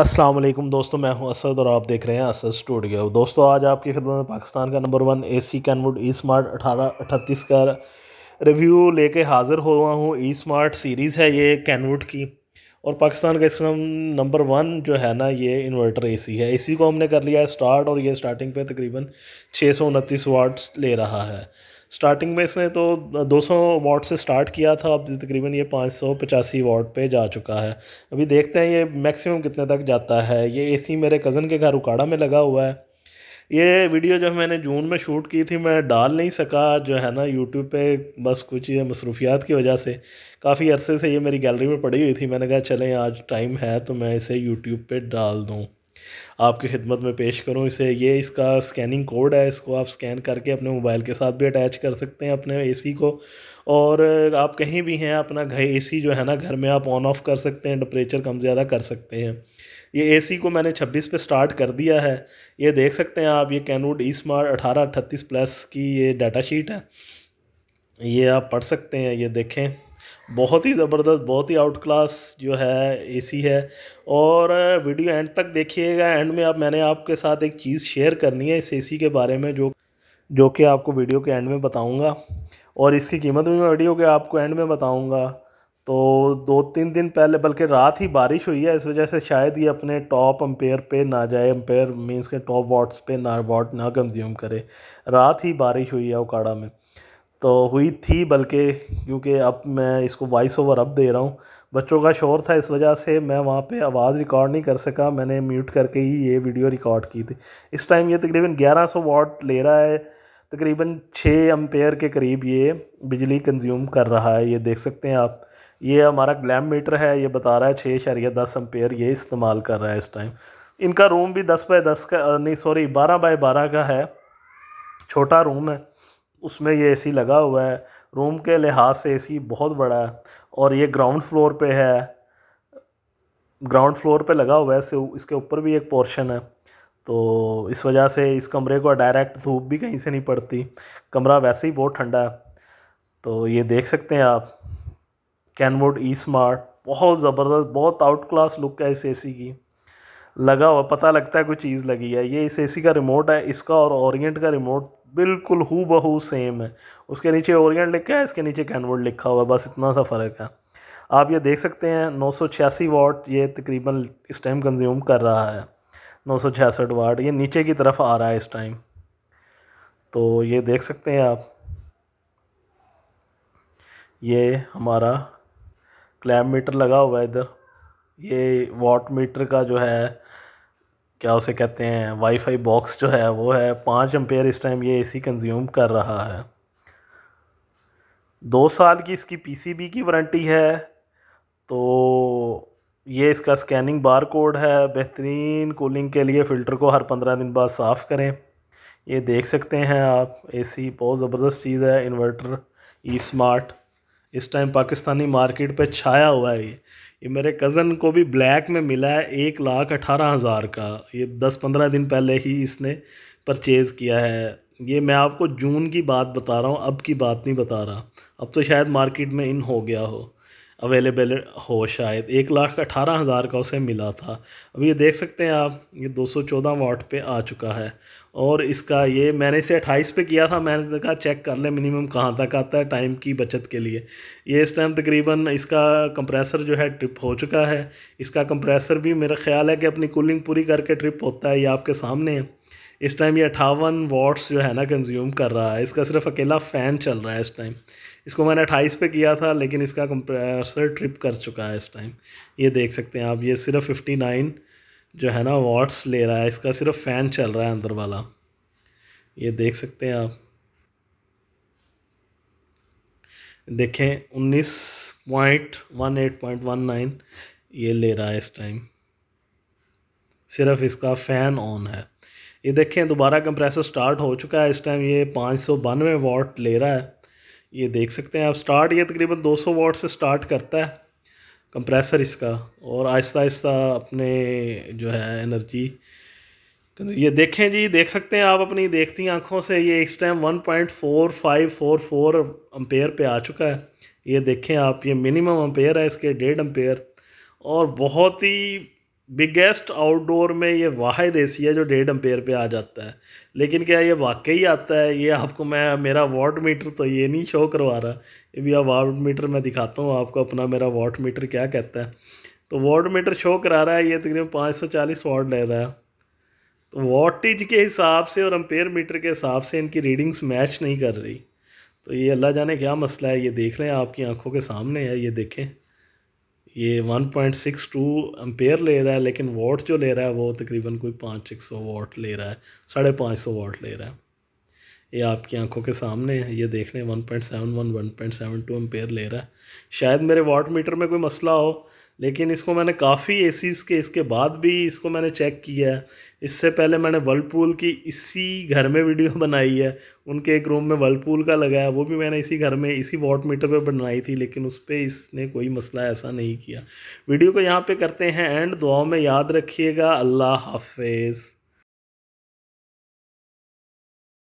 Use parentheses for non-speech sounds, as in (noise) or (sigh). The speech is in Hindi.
असलम दोस्तों मैं हूं असद और आप देख रहे हैं असद स्टूडियो दोस्तों आज आपकी खिदमत में पाकिस्तान का number one A C Kenwood E smart अठारह अठतीस का रिव्यू लेके हाज़िर हुआ हूं ई स्मार्ट सीरीज़ है ये कैनवुड की और पाकिस्तान का इसका नंबर वन जो है ना ये इन्वर्टर एसी है इसी को हमने कर लिया है स्टार्ट और ये स्टार्टिंग पे तकरीबन छः सौ उनतीस वाट्स ले रहा है स्टार्टिंग में इसने तो 200 वाट से स्टार्ट किया था अब तकरीबन ये पाँच सौ पचासी वाट पे जा चुका है अभी देखते हैं ये मैक्सिमम कितने तक जाता है ये एसी मेरे कज़न के घर उकाड़ा में लगा हुआ है ये वीडियो जब मैंने जून में शूट की थी मैं डाल नहीं सका जो है ना यूट्यूब पे बस कुछ ये मसरूफियात की वजह से काफ़ी अरसे से ये मेरी गैलरी में पड़ी हुई थी मैंने कहा चलें आज टाइम है तो मैं इसे यूट्यूब पे डाल दूँ आपकी खिदमत में पेश करूँ इसे ये इसका स्कैनिंग कोड है इसको आप स्कैन करके अपने मोबाइल के साथ भी अटैच कर सकते हैं अपने एसी को और आप कहीं भी हैं अपना घर सी जो है ना घर में आप ऑन ऑफ़ कर सकते हैं टेम्परेचर कम ज़्यादा कर सकते हैं ये एसी को मैंने 26 पे स्टार्ट कर दिया है ये देख सकते हैं आप ये कैनवुड ई स्मार्ट अठारह अट्ठतीस प्लस की ये डाटा शीट है ये आप पढ़ सकते हैं ये देखें बहुत ही ज़बरदस्त बहुत ही आउट क्लास जो है एसी है और वीडियो एंड तक देखिएगा एंड में अब मैंने आपके साथ एक चीज़ शेयर करनी है इस एसी के बारे में जो जो कि आपको वीडियो के एंड में बताऊंगा और इसकी कीमत भी मैं वीडियो के आपको एंड में बताऊंगा तो दो तीन दिन पहले बल्कि रात ही बारिश हुई है इस वजह से शायद ये अपने टॉप अम्पेयर पे ना जाए अम्पेयर मीन्स के टॉप वाट्स पे ना वाट ना कंज्यूम करे रात ही बारिश हुई है उकाड़ा में तो हुई थी बल्कि क्योंकि अब मैं इसको वॉइस ओवर अब दे रहा हूँ बच्चों का शोर था इस वजह से मैं वहाँ पे आवाज़ रिकॉर्ड नहीं कर सका मैंने म्यूट करके ही ये वीडियो रिकॉर्ड की थी इस टाइम ये तकरीबन 1100 वाट ले रहा है तकरीबन 6 अम्पेयर के करीब ये बिजली कंज्यूम कर रहा है ये देख सकते हैं आप ये हमारा ग्लैम मीटर है ये बता रहा है छः शरिया दस अम्पेयर ये इस्तेमाल कर रहा है इस टाइम इनका रूम भी दस बाय दस का नहीं सॉरी बारह बाय बारह का है छोटा रूम है उसमें ये एसी लगा हुआ है रूम के लिहाज से एसी बहुत बड़ा है और ये ग्राउंड फ्लोर पे है ग्राउंड फ्लोर पे लगा हुआ है इससे इसके ऊपर भी एक पोर्शन है तो इस वजह से इस कमरे को डायरेक्ट धूप भी कहीं से नहीं पड़ती कमरा वैसे ही बहुत ठंडा है तो ये देख सकते हैं आप कैनवुड ई स्मार्ट बहुत ज़बरदस्त बहुत आउट क्लास लुक है इस एसी की लगा हुआ पता लगता है कोई चीज़ लगी है ये इस एसी का रिमोट है इसका और ओरिएंट का रिमोट बिल्कुल हु बहू सेम है उसके नीचे ओरियन लिखा है इसके नीचे कैनवर्ड लिखा हुआ है बस इतना सा फ़र्क है आप ये देख सकते हैं नौ सौ छियासी वाट ये तकरीबन इस टाइम कंज्यूम कर रहा है नौ सौ छियासठ वाट ये नीचे की तरफ आ रहा है इस टाइम तो ये देख सकते हैं आप ये हमारा क्लैम मीटर लगा हुआ है इधर ये वाट मीटर का जो है क्या उसे कहते हैं वाईफाई बॉक्स जो है वो है पाँच एम्पेयर इस टाइम ये एसी कंज्यूम कर रहा है दो साल की इसकी पीसीबी की वारंटी है तो ये इसका स्कैनिंग बार कोड है बेहतरीन कूलिंग के लिए फ़िल्टर को हर पंद्रह दिन बाद साफ़ करें ये देख सकते हैं आप एसी बहुत ज़बरदस्त चीज़ है इन्वर्टर ई स्मार्ट इस टाइम पाकिस्तानी मार्केट पे छाया हुआ है ये ये मेरे कज़न को भी ब्लैक में मिला है एक लाख अठारह हज़ार का ये दस पंद्रह दिन पहले ही इसने परचेज़ किया है ये मैं आपको जून की बात बता रहा हूँ अब की बात नहीं बता रहा अब तो शायद मार्केट में इन हो गया हो अवेलेबल हो शायद एक लाख अठारह हज़ार का उसे मिला था अब ये देख सकते हैं आप ये दो सौ चौदह वाट पे आ चुका है और इसका ये मैंने इसे अट्ठाईस पे किया था मैंने तो कहा चेक कर ले मिनिमम कहाँ तक आता है टाइम की बचत के लिए ये इस टाइम तकरीबन इसका कंप्रेसर जो है ट्रिप हो चुका है इसका कंप्रेसर भी मेरा ख्याल है कि अपनी कूलिंग पूरी करके ट्रिप होता है ये आपके सामने है इस टाइम ये अट्ठावन वाट्स जो है ना कंज्यूम कर रहा है इसका सिर्फ अकेला फ़ैन चल रहा है इस टाइम इसको मैंने अट्ठाईस पे किया था लेकिन इसका कंप्रेसर ट्रिप कर चुका है इस टाइम ये देख सकते हैं आप ये सिर्फ फिफ्टी नाइन जो है ना वाट्स ले रहा है इसका सिर्फ फ़ैन चल रहा है अंदर वाला ये देख सकते हैं आप देखें उन्नीस point one eight point one nine ये ले रहा है इस टाइम सिर्फ इसका फ़ैन ऑन है ये देखें दोबारा कंप्रेसर स्टार्ट हो चुका है इस टाइम ये पाँच सौ बानवे वाट ले रहा है ये देख सकते हैं आप स्टार्ट ये तकरीबन 200 वाट से स्टार्ट करता है कंप्रेसर इसका और आहिस्ता आहिस्ता अपने जो है एनर्जी ये देखें जी देख सकते हैं आप अपनी देखती आंखों से ये इस time one point four five four four ampere पे आ चुका है ये देखें आप ये मिनिमम अम्पेयर है इसके डेढ़ अम्पेयर और बहुत ही बिगेस्ट आउटडोर में ये वाहिद एसी है जो डेढ़ अम्पेयर पे आ जाता है लेकिन क्या ये वाकई आता है ये आपको मैं मेरा वाट मीटर तो ये नहीं शो करवा रहा ये भी वाट मीटर मैं दिखाता हूँ आपको अपना मेरा वाट मीटर क्या कहता है तो वाट मीटर शो करा रहा है ये तकरीबन पाँच सौ चालीस वाट ले रहा है तो वाटेज के हिसाब से और अम्पेयर मीटर के हिसाब से इनकी रीडिंग्स मैच नहीं कर रही तो ये अल्लाह जाने क्या मसला है ये देख रहे हैं आपकी आंखों के सामने है ये देखें ये 1.62 एम्पेयर ले रहा है लेकिन वाट जो ले रहा है वो तकरीबन कोई पाँच एक सौ वॉट ले रहा है साढ़े पाँच सौ वाट ले रहा है ये आपकी आंखों के सामने है ये देख लें 1.71 1.72 एम्पेयर ले रहा है शायद मेरे वाट मीटर में कोई मसला हो लेकिन इसको मैंने काफ़ी एसीज़ के इसके बाद भी इसको मैंने चेक किया है इससे पहले मैंने वर्लपूल की इसी घर में वीडियो (laughs) बनाई है उनके एक रूम में वर्लपूल का लगाया वो भी मैंने इसी घर में इसी वॉट मीटर पर बनाई थी लेकिन उस पर इसने कोई मसला ऐसा नहीं किया वीडियो को यहाँ पे करते हैं एंड दुआओं में याद रखिएगा अल्लाह हाफिज़